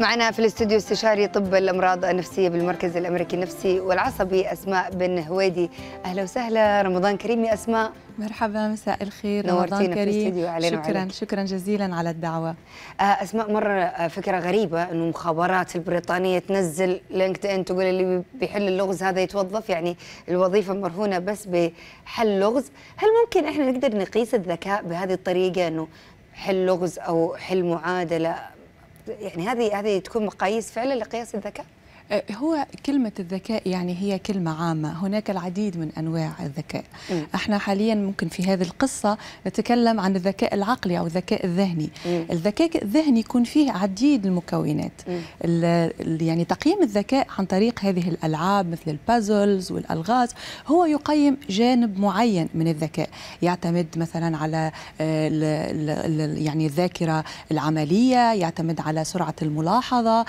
معنا في الاستوديو استشاري طب الامراض النفسيه بالمركز الامريكي النفسي والعصبي اسماء بن هويدي اهلا وسهلا رمضان كريم يا اسماء مرحبا مساء الخير رمضان كريم في شكرا وعليك. شكرا جزيلا على الدعوه آه، اسماء مره فكره غريبه انه مخابرات البريطانيه تنزل لينكد ان تقول اللي بيحل اللغز هذا يتوظف يعني الوظيفه مرهونه بس بحل لغز هل ممكن احنا نقدر نقيس الذكاء بهذه الطريقه انه حل لغز او حل معادله يعني هذه هذه تكون مقاييس فعلا لقياس الذكاء آه، هو كلمة الذكاء يعني هي كلمة عامة هناك العديد من أنواع الذكاء م. احنا حاليا ممكن في هذه القصة نتكلم عن الذكاء العقلي أو الذكاء الذهني م. الذكاء الذهني يكون فيه عديد المكونات يعني تقييم الذكاء عن طريق هذه الألعاب مثل البازلز والألغاز هو يقيم جانب معين من الذكاء يعتمد مثلا على آه، يعني الذاكرة العملية يعتمد على سرعة الملاحظة آه،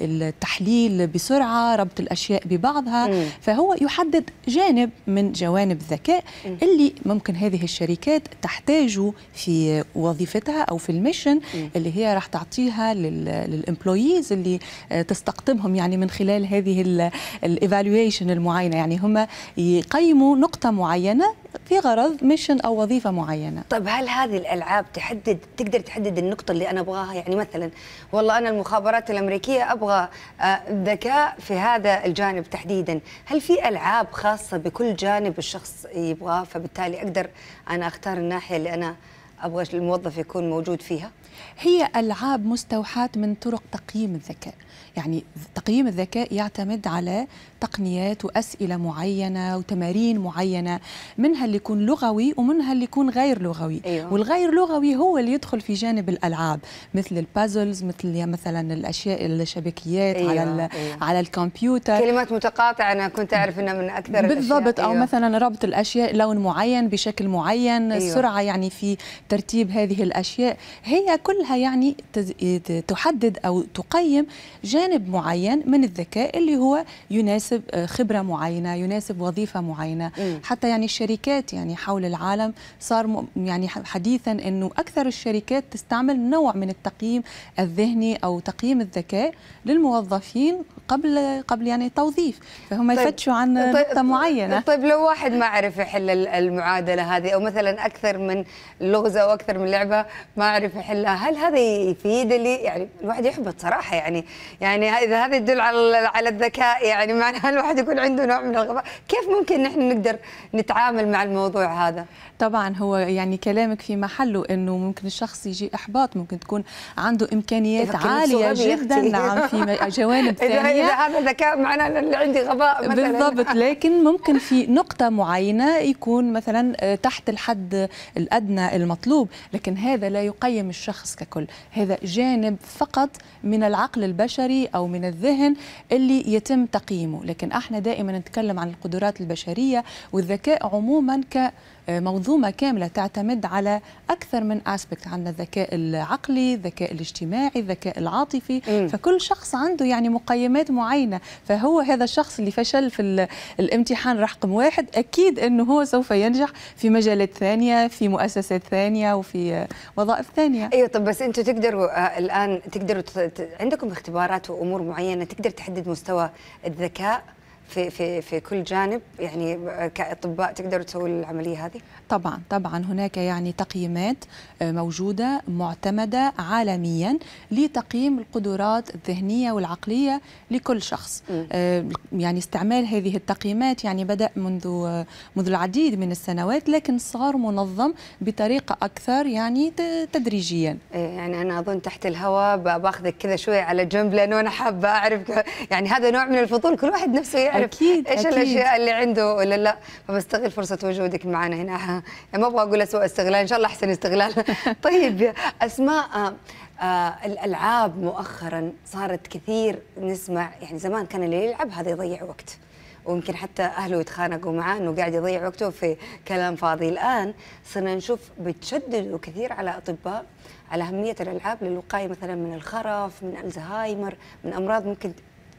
التحليل بسرعه ربط الاشياء ببعضها مم. فهو يحدد جانب من جوانب الذكاء مم. اللي ممكن هذه الشركات تحتاجه في وظيفتها او في الميشن مم. اللي هي راح تعطيها للامبلويز اللي آه، تستقطبهم يعني من خلال هذه الايفالويشن المعينه يعني هم يقيموا نقطه معينه في غرض ميشن او وظيفه معينه طيب هل هذه الالعاب تحدد تقدر تحدد النقطه اللي انا ابغاها يعني مثلا والله انا المخابرات الامريكيه ابغى آه، ذكاء في هذا الجانب تحديدا هل في العاب خاصه بكل جانب الشخص يبغاه فبالتالي اقدر انا اختار الناحيه اللي انا ابغى الموظف يكون موجود فيها هي العاب مستوحاه من طرق تقييم الذكاء يعني تقييم الذكاء يعتمد على تقنيات واسئله معينه وتمارين معينه منها اللي يكون لغوي ومنها اللي يكون غير لغوي أيوه. والغير لغوي هو اللي يدخل في جانب الالعاب مثل البازلز مثل مثلا الاشياء الشبكيات أيوه. على أيوه. على الكمبيوتر كلمات متقاطعه انا كنت اعرف انها من اكثر بالضبط او أيوه. مثلا ربط الاشياء لون معين بشكل معين أيوه. السرعه يعني في ترتيب هذه الاشياء هي كلها يعني تحدد او تقيم جانب معين من الذكاء اللي هو يناسب يناسب آه، خبره معينه يناسب وظيفه معينه مم. حتى يعني الشركات يعني حول العالم صار يعني حديثا انه اكثر الشركات تستعمل نوع من التقييم الذهني او تقييم الذكاء للموظفين قبل قبل يعني توظيف فهم طيب يفتشوا عن طيب نقطه طيب، معينه طيب لو واحد ما عرف يحل المعادله هذه او مثلا اكثر من لغزه او اكثر من لعبه ما عرف يحلها هل هذا يفيد اللي يعني الواحد يحبط صراحه يعني يعني اذا هذا يدل على على الذكاء يعني معنى الواحد يكون عنده نوع من الغباء كيف ممكن نحن نقدر نتعامل مع الموضوع هذا طبعا هو يعني كلامك في محله انه ممكن الشخص يجي احباط ممكن تكون عنده امكانيات عاليه جدا نعم في جوانب ثانيه اذا هذا ذكاء معناه اللي عندي غباء مثلا بالضبط لكن ممكن في نقطه معينه يكون مثلا آه، تحت الحد الادنى المطلوب لكن هذا لا يقيم الشخص ككل هذا جانب فقط من العقل البشري او من الذهن اللي يتم تقييمه لكن احنا دائما نتكلم عن القدرات البشريه والذكاء عموما ك منظومه آه، كامله تعتمد على اكثر من اسبكت عندنا الذكاء العقلي الذكاء الاجتماعي الذكاء العاطفي م. فكل شخص عنده يعني مقيمات معينه فهو هذا الشخص اللي فشل في الامتحان رقم واحد اكيد انه هو سوف ينجح في مجالات ثانيه في مؤسسات ثانيه وفي آه، وظائف ثانيه ايوه طب بس انتوا تقدروا آه، الان تقدروا عندكم اختبارات وامور معينه تقدر تحدد مستوى الذكاء في في في كل جانب يعني كاطباء تقدروا تسووا العمليه هذه؟ طبعا طبعا هناك يعني تقييمات آه، موجوده معتمده عالميا لتقييم القدرات الذهنيه والعقليه لكل شخص م. آه، يعني استعمال هذه التقييمات يعني بدا منذ آه، منذ العديد من السنوات لكن صار منظم بطريقه اكثر يعني تدريجيا إيه، يعني انا اظن تحت الهواء باخذك كذا شويه على جنب لانه انا حابه اعرف يعني هذا نوع من الفضول كل واحد نفسه اعرف أكيد ايش الاشياء اللي عنده ولا لا فبستغل فرصه وجودك معنا هنا ما ابغى اقول اسوء استغلال ان شاء الله احسن استغلال طيب اسماء آه،, آه الالعاب مؤخرا صارت كثير نسمع يعني زمان كان اللي يلعب هذا يضيع وقت ويمكن حتى اهله يتخانقوا معاه انه قاعد يضيع وقته في كلام فاضي الان صرنا نشوف بتشددوا كثير على اطباء على اهميه الالعاب للوقايه مثلا من الخرف من الزهايمر من امراض ممكن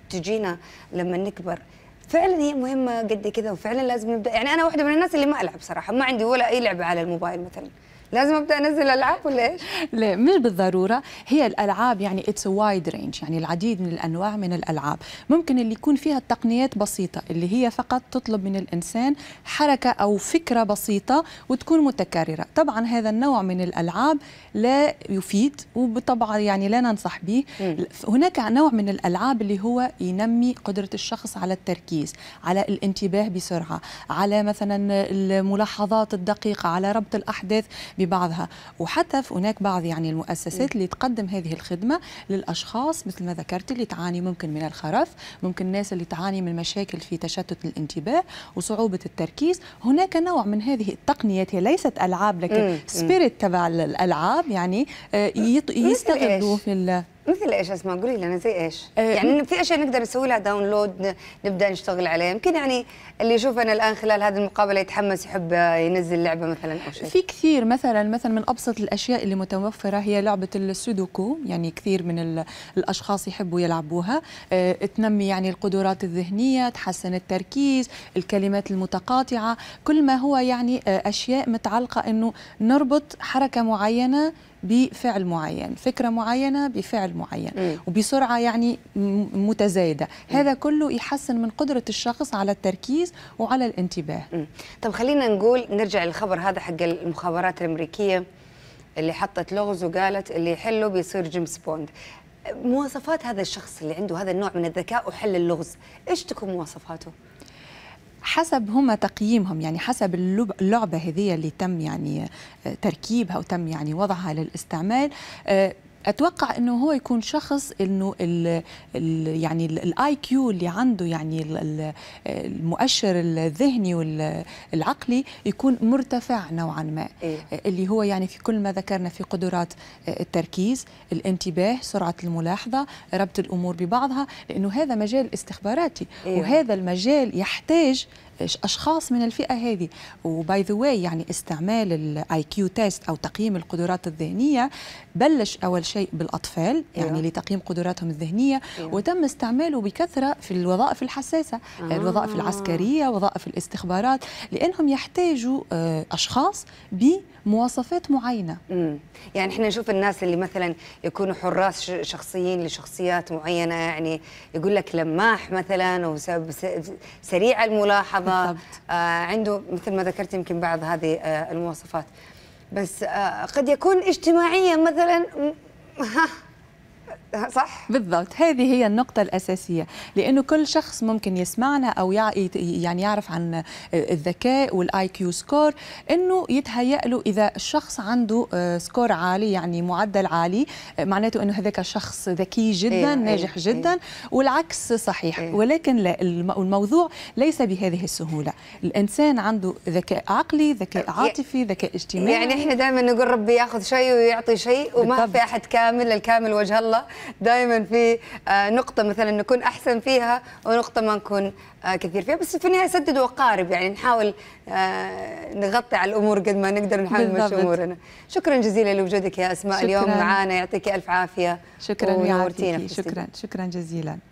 تجينا لما نكبر فعلا هي مهمه قد كذا وفعلا لازم نبدا يعني انا واحده من الناس اللي ما العب صراحه ما عندي ولا اي لعبه على الموبايل مثلا لازم ابدا انزل العاب ولا ايش؟ لا مش بالضروره هي الالعاب يعني اتس وايد رينج يعني العديد من الانواع من الالعاب ممكن اللي يكون فيها التقنيات بسيطه اللي هي فقط تطلب من الانسان حركه او فكره بسيطه وتكون متكرره طبعا هذا النوع من الالعاب لا يفيد وبطبعا يعني لا ننصح به هناك نوع من الالعاب اللي هو ينمي قدره الشخص على التركيز على الانتباه بسرعه على مثلا الملاحظات الدقيقه على ربط الاحداث ببعضها وحتى في هناك بعض يعني المؤسسات اللي تقدم هذه الخدمه للاشخاص مثل ما ذكرت اللي تعاني ممكن من الخرف ممكن الناس اللي تعاني من مشاكل في تشتت الانتباه وصعوبه التركيز هناك نوع من هذه التقنيات هي ليست العاب لكن سبيريت تبع الالعاب يعني آه، يستغلوا في مثل ايش اسمع قولي لنا زي ايش؟ أه يعني في اشياء نقدر نسوي لها داونلود نبدا نشتغل عليها يمكن يعني اللي يشوفنا الان خلال هذه المقابله يتحمس يحب ينزل لعبه مثلا او شيء في كثير مثلا مثلا من ابسط الاشياء اللي متوفره هي لعبه السودوكو يعني كثير من الاشخاص يحبوا يلعبوها أه تنمي يعني القدرات الذهنيه تحسن التركيز الكلمات المتقاطعه كل ما هو يعني آه، اشياء متعلقه انه نربط حركه معينه بفعل معين فكرة معينة بفعل معين م. وبسرعة يعني متزايدة م. هذا كله يحسن من قدرة الشخص على التركيز وعلى الانتباه م. طب خلينا نقول نرجع للخبر هذا حق المخابرات الأمريكية اللي حطت لغز وقالت اللي يحله بيصير جيمس بوند مواصفات هذا الشخص اللي عنده هذا النوع من الذكاء وحل اللغز ايش تكون مواصفاته حسب هما تقييمهم يعني حسب اللعبة هذه اللي تم يعني آه، تركيبها وتم يعني وضعها للاستعمال آه، اتوقع انه هو يكون شخص انه الـ الـ يعني الاي كيو اللي عنده يعني المؤشر الذهني والعقلي يكون مرتفع نوعا ما إيه؟ اللي هو يعني في كل ما ذكرنا في قدرات آه، التركيز الانتباه سرعه الملاحظه ربط الامور ببعضها لانه هذا مجال استخباراتي إيه؟ وهذا المجال يحتاج اشخاص من الفئه هذه وباي ذا واي يعني استعمال الاي كيو تيست او تقييم القدرات الذهنيه بلش اول شيء شيء بالاطفال يعني أيوة. لتقييم قدراتهم الذهنيه أيوة. وتم استعماله بكثره في الوظائف الحساسه آه. آه. الوظائف العسكريه وظائف الاستخبارات لانهم يحتاجوا آه، اشخاص بمواصفات معينه مم. يعني احنا نشوف الناس اللي مثلا يكونوا حراس شخصيين لشخصيات معينه يعني يقول لك لماح مثلا او سريع الملاحظه بالضبط. آه عنده مثل ما ذكرت يمكن بعض هذه آه المواصفات بس آه قد يكون اجتماعيا مثلا Ajá. صح بالضبط هذه هي النقطة الأساسية لأنه كل شخص ممكن يسمعنا أو يعني يعرف عن آه، الذكاء والآي كيو سكور أنه يتهيأ له إذا الشخص عنده آه، سكور عالي يعني معدل عالي آه، معناته أنه هذاك شخص ذكي جدا إيه, إيه، ناجح إيه جدا إيه والعكس صحيح إيه ولكن لا الموضوع ليس بهذه السهولة الإنسان عنده ذكاء عقلي ذكاء إيه. عاطفي ذكاء اجتماعي يعني إحنا دائما نقول ربي ياخذ شيء ويعطي شيء وما في أحد كامل الكامل وجه الله دائما في آه، نقطه مثلا نكون احسن فيها ونقطه ما نكون آه، كثير فيها بس في النهايه سدد وقارب يعني نحاول آه، نغطي على الامور قد ما نقدر نحاول نمشي امورنا شكرا جزيلا لوجودك يا اسماء شكراً. اليوم معنا يعطيك الف عافيه شكرا ونورتينا شكرا شكرا جزيلا